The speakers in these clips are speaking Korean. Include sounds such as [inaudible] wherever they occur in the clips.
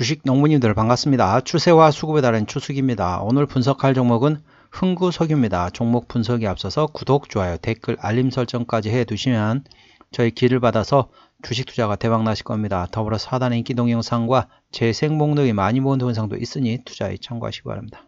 주식 농부님들 반갑습니다. 추세와 수급에 달른추수입니다 오늘 분석할 종목은 흥구석유입니다. 종목 분석에 앞서서 구독, 좋아요, 댓글, 알림 설정까지 해두시면 저희 길을 받아서 주식 투자가 대박 나실 겁니다. 더불어사단에 인기 동영상과 재생 목록이 많이 모은 동영상도 있으니 투자에 참고하시기 바랍니다.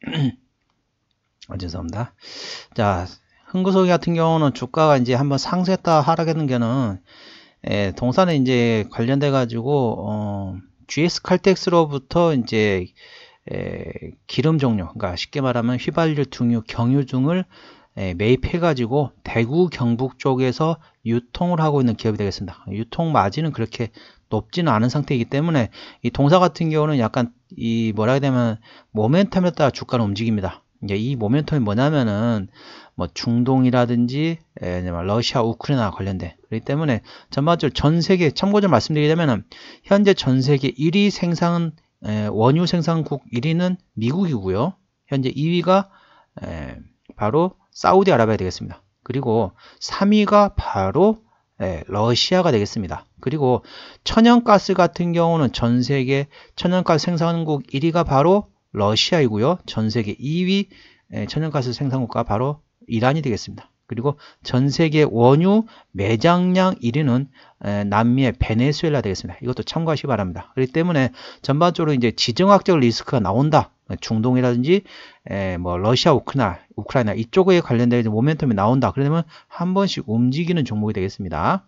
[clears throat] 어, 죄송합니다. 자, 흥구석유 같은 경우는 주가가 이제 한번 상승했다 하락했는 게는 예, 동산에 이제 관련돼 가지고 어, GS 칼텍스로부터 이제 에, 기름 종류 그러니까 쉽게 말하면 휘발유, 등유, 경유 등을 에, 매입해가지고 대구 경북 쪽에서 유통을 하고 있는 기업이 되겠습니다. 유통 마진은 그렇게 높지는 않은 상태이기 때문에 이 동사 같은 경우는 약간 이 뭐라 해야 되면 모멘텀에 따라 주가는 움직입니다. 이제 이 모멘텀이 뭐냐면은 뭐 중동이라든지 예, 러시아 우크라이나 관련된 그렇기 때문에 전반적으로 전 세계 참고적으로 말씀드리자면은 현재 전 세계 1위 생산 예, 원유 생산국 1위는 미국이고요 현재 2위가 예, 바로 사우디아라비아 되겠습니다 그리고 3위가 바로 러시아가 되겠습니다 그리고 천연가스 같은 경우는 전 세계 천연가스 생산국 1위가 바로 러시아이고요. 전 세계 2위 천연가스 생산국가 바로 이란이 되겠습니다. 그리고 전 세계 원유 매장량 1위는 남미의 베네수엘라 되겠습니다. 이것도 참고하시기 바랍니다. 그렇기 때문에 전반적으로 이제 지정학적 리스크가 나온다. 중동이라든지 뭐 러시아 우크나 우크라이나 이쪽에 관련된 모멘텀이 나온다. 그러면 한 번씩 움직이는 종목이 되겠습니다.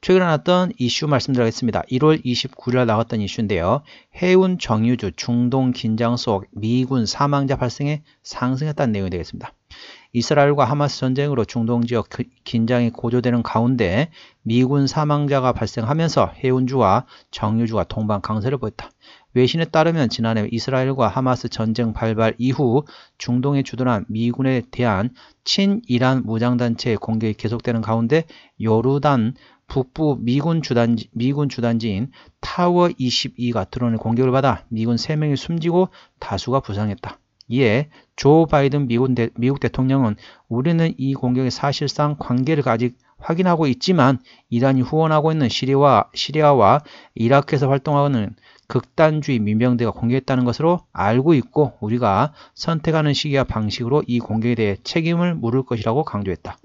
최근에 나왔던 이슈 말씀드리겠습니다. 1월 29일 나왔던 이슈인데요. 해운 정유주 중동 긴장 속 미군 사망자 발생에 상승했다는 내용이 되겠습니다. 이스라엘과 하마스 전쟁으로 중동 지역 그 긴장이 고조되는 가운데 미군 사망자가 발생하면서 해운주와 정유주가 동반 강세를 보였다. 외신에 따르면 지난해 이스라엘과 하마스 전쟁 발발 이후 중동에 주둔한 미군에 대한 친이란 무장단체의 공격이 계속되는 가운데 요르단 북부 미군 주단지, 미군 주단지인 타워 22가 드론을 공격을 받아 미군 3명이 숨지고 다수가 부상했다. 이에 조 바이든 미군 대, 미국 대통령은 우리는 이 공격에 사실상 관계를 아직 확인하고 있지만 이란이 후원하고 있는 시리와, 시리아와 이라크에서 활동하는 극단주의 민병대가 공격했다는 것으로 알고 있고 우리가 선택하는 시기와 방식으로 이 공격에 대해 책임을 물을 것이라고 강조했다.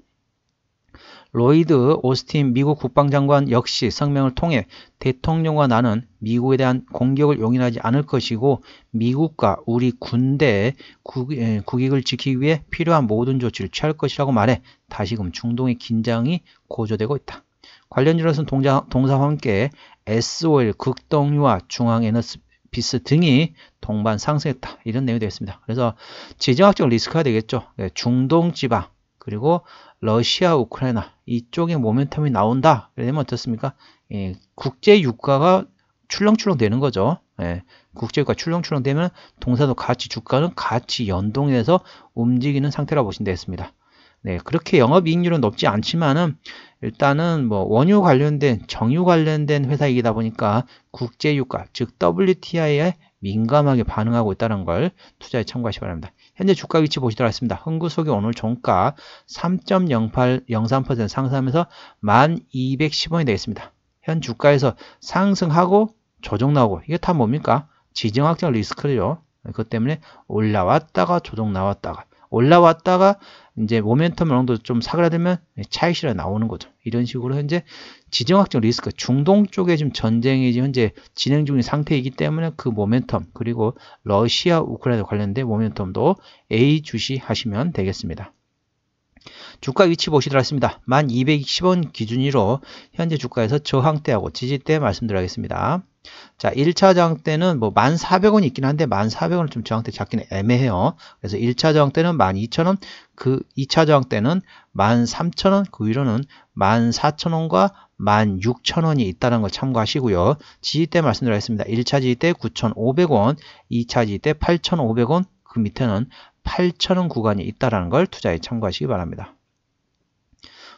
로이드 오스틴 미국 국방장관 역시 성명을 통해 대통령과 나는 미국에 대한 공격을 용인하지 않을 것이고 미국과 우리 군대의 국익을 지키기 위해 필요한 모든 조치를 취할 것이라고 말해 다시금 중동의 긴장이 고조되고 있다. 관련주로서는 동사와 함께 SOL 극동유화 중앙에너스 비스 등이 동반 상승했다. 이런 내용이 되겠습니다. 그래서 지정학적 리스크가 되겠죠. 네, 중동 지방 그리고 러시아, 우크라이나 이쪽에 모멘텀이 나온다. 그러면 어떻습니까? 예, 국제 유가가 출렁출렁 되는 거죠. 예, 국제 유가 출렁출렁 되면 동사도 같이 주가는 같이 연동해서 움직이는 상태라 고 보시면 되겠습니다. 네, 그렇게 영업이익률은 높지 않지만은 일단은 뭐 원유 관련된 정유 관련된 회사이다 보니까 국제유가 즉 WTI에 민감하게 반응하고 있다는 걸 투자에 참고하시 기 바랍니다. 현재 주가 위치 보시도록 하겠습니다. 흥구석이 오늘 종가 3.0803% 상승하면서 1210원이 되겠습니다. 현 주가에서 상승하고 조정 나오고 이게 다 뭡니까? 지정학적 리스크예요. 그것 때문에 올라왔다가 조정 나왔다가 올라왔다가 이제 모멘텀 어 정도 좀 사그라들면 차익실현 나오는 거죠. 이런 식으로 현재 지정학적 리스크, 중동 쪽에 지금 전쟁이 현재 진행 중인 상태이기 때문에 그 모멘텀, 그리고 러시아, 우크라이나 관련된 모멘텀도 A 주시하시면 되겠습니다. 주가 위치 보시도록 하겠습니다. 1220원 기준으로 현재 주가에서 저항대하고 지지대 말씀드리겠습니다. 자, 1차 저항 때는 뭐 1,400원 이 있긴 한데 1,400원을 좀 저항 때 잡기는 애매해요. 그래서 1차 저항 때는 12,000원, 그 2차 저항 때는 13,000원, 그 위로는 14,000원과 16,000원이 있다는 걸 참고하시고요. 지지대 말씀드렸습니다. 1차 지지대 9,500원, 2차 지지대 8,500원, 그 밑에는 8,000원 구간이 있다는 걸 투자에 참고하시기 바랍니다.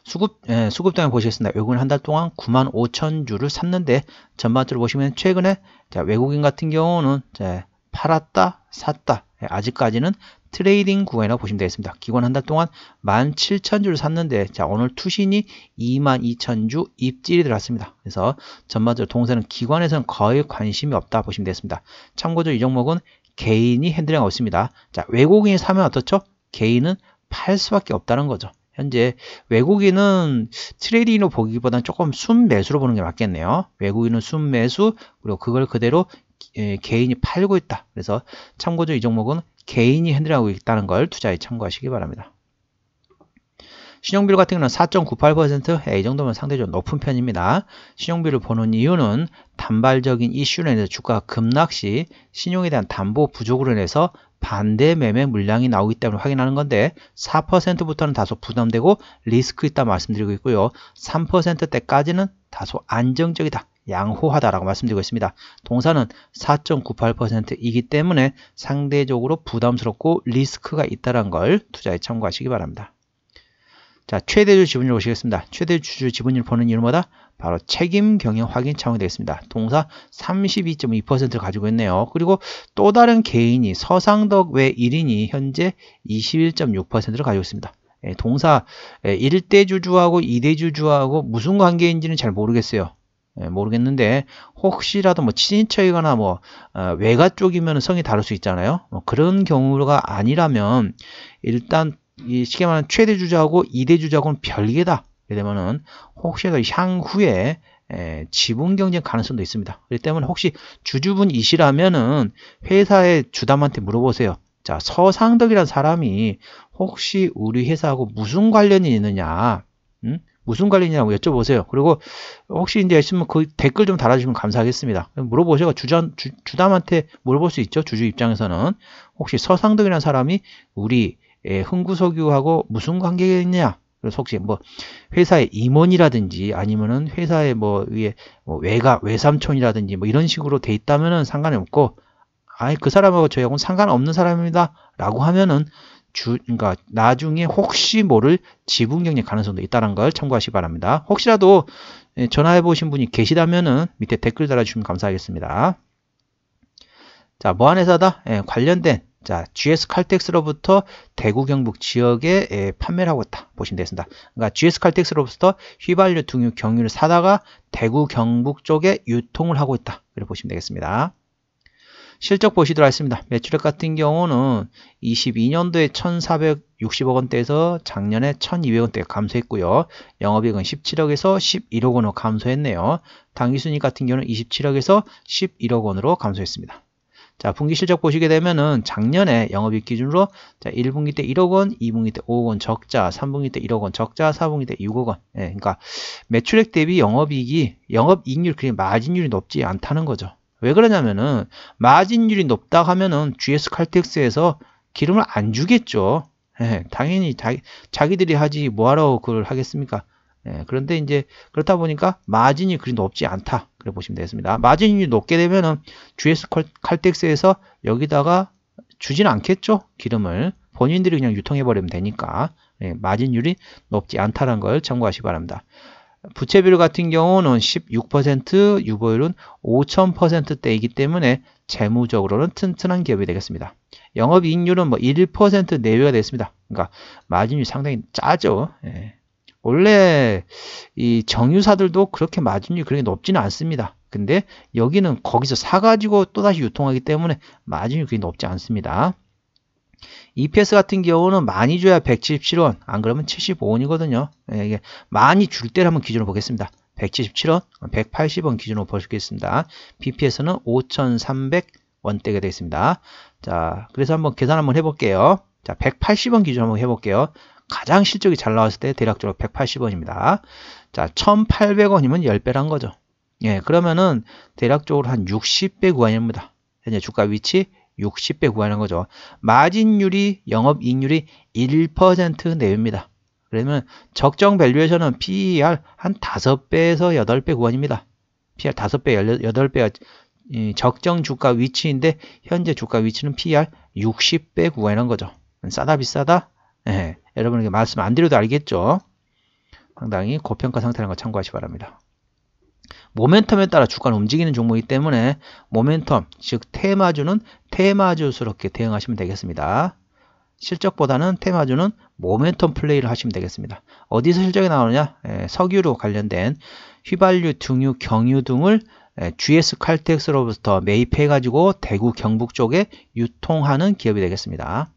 수급 예, 수급단을 보시겠습니다. 외국인 한 달 동안 9만 5천 주를 샀는데 전반적으로 보시면 최근에 자, 외국인 같은 경우는 자, 팔았다 샀다 예, 아직까지는 트레이딩 구간이라고 보시면 되겠습니다. 기관 한 달 동안 17,000주를 샀는데 자 오늘 투신이 22,000주 입질이 들어왔습니다. 그래서 전반적으로 동생은 기관에서는 거의 관심이 없다 보시면 되겠습니다. 참고적으로 이 종목은 개인이 핸들링하고 있습니다. 자 외국인이 사면 어떻죠? 개인은 팔 수밖에 없다는 거죠. 현재 외국인은 트레이딩으로 보기보다는 조금 순매수로 보는 게 맞겠네요. 외국인은 순매수 그리고 그걸 그대로 예, 개인이 팔고 있다. 그래서 참고적으로 이 종목은 개인이 핸들하고 있다는 걸 투자에 참고하시기 바랍니다. 신용비율 같은 경우는 4.98%이 예, 정도면 상대적으로 높은 편입니다. 신용비율을 보는 이유는 단발적인 이슈로 인해서 주가 급락 시 신용에 대한 담보 부족으로 인해서 반대 매매 물량이 나오기 때문에 확인하는 건데 4%부터는 다소 부담되고 리스크 있다 말씀드리고 있고요. 3%대까지는 다소 안정적이다. 양호하다라고 말씀드리고 있습니다. 동사는 4.98%이기 때문에 상대적으로 부담스럽고 리스크가 있다는 걸 투자에 참고하시기 바랍니다. 자, 최대주 지분율 보시겠습니다. 최대주 지분율 보는 이유는 뭐다? 바로 책임 경영 확인 차원이 되겠습니다. 동사 32.2%를 가지고 있네요. 그리고 또 다른 개인이 서상덕 외 1인이 현재 21.6%를 가지고 있습니다. 예, 동사 1대 예, 주주하고 2대 주주하고 무슨 관계인지는 잘 모르겠어요. 예, 모르겠는데 혹시라도 뭐 친인척이거나 뭐 어, 외가 쪽이면 성이 다를 수 있잖아요. 뭐 그런 경우가 아니라면 일단 이 쉽게 말하면 최대 주주하고 2대 주주하고는 별개다. 이러면은 혹시라도 그 향후에 에, 지분 경쟁 가능성도 있습니다. 그렇기 때문에 혹시 주주분이시라면은 회사의 주담한테 물어보세요. 자, 서상덕이라는 사람이 혹시 우리 회사하고 무슨 관련이 있느냐? 음? 무슨 관련이냐고 여쭤보세요. 그리고 혹시 이제 있으면 그 댓글 좀 달아주시면 감사하겠습니다. 물어보셔가 주전, 주, 주담한테 물어볼 수 있죠. 주주 입장에서는. 혹시 서상덕이라는 사람이 우리 예, 흥구석유하고 무슨 관계가 있냐? 그래서 혹시 뭐 회사의 임원이라든지 아니면은 회사의 뭐 위에 뭐 외가 외삼촌이라든지 뭐 이런 식으로 돼 있다면은 상관 없고 아니 그 사람하고 저하고는 상관없는 사람입니다라고 하면은 주 그러니까 나중에 혹시 모를 지분 경력 가능성도 있다는 걸 참고하시기 바랍니다. 혹시라도 예, 전화해 보신 분이 계시다면은 밑에 댓글 달아주시면 감사하겠습니다. 자, 뭐한 회사다? 예, 관련된 자, GS 칼텍스로부터 대구 경북 지역에 판매를 하고 있다. 보시면 되겠습니다. 그러니까 GS 칼텍스로부터 휘발유 등유 경유를 사다가 대구 경북 쪽에 유통을 하고 있다. 그렇게 보시면 되겠습니다. 실적 보시도록 하겠습니다. 매출액 같은 경우는 22년도에 1,460억 원대에서 작년에 1,200원대 감소했고요. 영업이익은 17억에서 11억 원으로 감소했네요. 당기순이익 같은 경우는 27억에서 11억 원으로 감소했습니다. 자, 분기 실적 보시게 되면은 작년에 영업이익 기준으로 자, 1분기 때 1억 원, 2분기 때 5억 원 적자, 3분기 때 1억 원 적자, 4분기 때 6억 원. 예, 그러니까 매출액 대비 영업이익이 영업이익률 그리 마진율이 높지 않다는 거죠. 왜 그러냐면은 마진율이 높다 하면은 GS 칼텍스에서 기름을 안 주겠죠. 예, 당연히 자, 자기들이 하지 뭐하러 그걸 하겠습니까? 예, 그런데 이제 그렇다 보니까 마진이 그리 높지 않다. 그래 보시면 되겠습니다. 마진이 높게 되면은 GS 칼텍스에서 여기다가 주진 않겠죠? 기름을. 본인들이 그냥 유통해버리면 되니까. 예, 마진율이 높지 않다는 걸 참고하시기 바랍니다. 부채비율 같은 경우는 16%, 유보율은 5,000%대이기 때문에 재무적으로는 튼튼한 기업이 되겠습니다. 영업이익률은 뭐 1% 내외가 됐습니다 그러니까 마진율이 상당히 짜죠. 예. 원래 이 정유사들도 그렇게 마진율이 그렇게 높지는 않습니다. 근데 여기는 거기서 사가지고 또다시 유통하기 때문에 마진율이 그렇게 높지 않습니다. EPS 같은 경우는 많이 줘야 177원, 안 그러면 75원이거든요. 예, 이게 많이 줄 때를 한번 기준으로 보겠습니다. 177원, 180원 기준으로 보시겠습니다. BPS는 5,300원대가 되겠습니다. 자, 그래서 한번 계산 한번 해볼게요. 자, 180원 기준 한번 해볼게요. 가장 실적이 잘 나왔을 때 대략적으로 180원입니다. 자, 1800원이면 10배란 거죠. 예, 그러면은 대략적으로 한 60배 구간입니다. 현재 주가 위치 60배 구하는 거죠. 마진율이 영업이익률이 1% 내외입니다. 그러면 적정 밸류에서는 PER 한 5배에서 8배 구간입니다. PER 5배, 8배가 적정 주가 위치인데 현재 주가 위치는 PER 60배 구간이 거죠. 싸다 비싸다 예, 여러분에게 말씀 안 드려도 알겠죠? 상당히 고평가 상태라는 걸 참고하시 기 바랍니다. 모멘텀에 따라 주가는 움직이는 종목이기 때문에 모멘텀, 즉 테마주는 테마주스럽게 대응하시면 되겠습니다. 실적보다는 테마주는 모멘텀 플레이를 하시면 되겠습니다. 어디서 실적이 나오느냐? 에, 예, 석유로 관련된 휘발유, 등유, 경유 등을 예, GS 칼텍스로부터 매입해가지고 대구 경북 쪽에 유통하는 기업이 되겠습니다.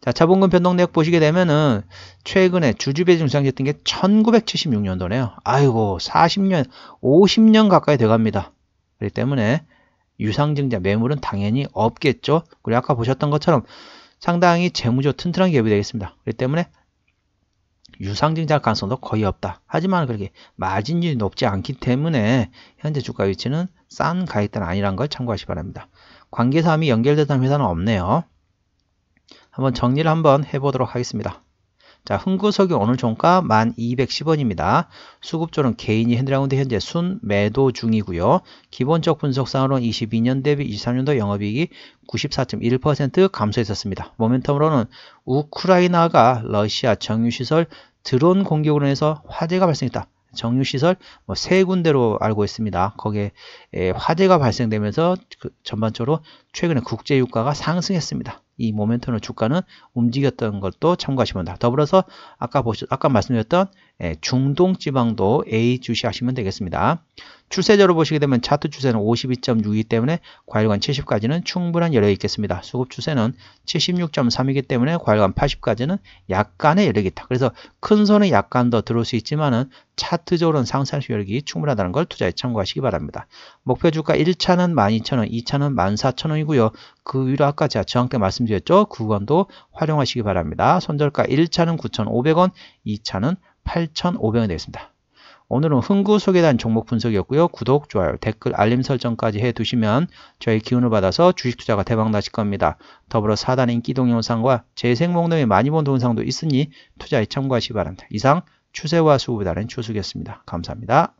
자, 자본금 변동 내역 보시게 되면은 최근에 주주배 증상됐던 게 1976년도네요. 아이고, 40년, 50년 가까이 돼갑니다. 그렇기 때문에 유상증자 매물은 당연히 없겠죠. 그리고 아까 보셨던 것처럼 상당히 재무조 튼튼한 기업이 되겠습니다. 그렇기 때문에 유상증자 가능성도 거의 없다. 하지만 그렇게 마진율이 높지 않기 때문에 현재 주가 위치는 싼 가액대는 아니란 걸 참고하시 기 바랍니다. 관계사항이 연결됐다는 회사는 없네요. 한번 정리를 한번 해보도록 하겠습니다. 자, 흥구석이 오늘 종가 1210원입니다. 수급조는 개인이 핸드라운드 현재 순 매도 중이고요. 기본적 분석상으로는 22년 대비 23년도 영업이익이 94.1% 감소했었습니다. 모멘텀으로는 우크라이나가 러시아 정유시설 드론 공격으로 인해서 화재가 발생했다. 정유시설 뭐세 군데로 알고 있습니다. 거기에 화재가 발생되면서 그 전반적으로 최근에 국제유가가 상승했습니다. 이 모멘텀을 주가는 움직였던 것도 참고하시면 됩니다. 더불어서 아까 보셨, 아까 말씀드렸던 예, 중동 지방도 A 주시하시면 되겠습니다. 추세적로 보시게 되면 차트 추세는 52.6이기 때문에 과열관 70까지는 충분한 여력이 있겠습니다. 수급 추세는 76.3이기 때문에 과열관 80까지는 약간의 여력이 있다. 그래서 큰손에 약간 더 들어올 수 있지만은 차트적으로는 상상식 여력이 충분하다는 걸 투자에 참고하시기 바랍니다. 목표 주가 1차는 12,000원, 2차는 14,000원이고요. 그 위로 아까 제가 저항께 말씀드렸죠. 구간도 활용하시기 바랍니다. 손절가 1차는 9,500원, 2차는 8,500원이 되겠습니다. 오늘은 흥구속에 대한 종목 분석이었고요. 구독, 좋아요, 댓글, 알림 설정까지 해두시면 저희 기운을 받아서 주식 투자가 대박 나실 겁니다. 더불어 사단 인기동 영상과 재생 목록에 많이 본 동영상도 있으니 투자에 참고하시기 바랍니다. 이상 추세와 수급에 다른 추이었습니다 감사합니다.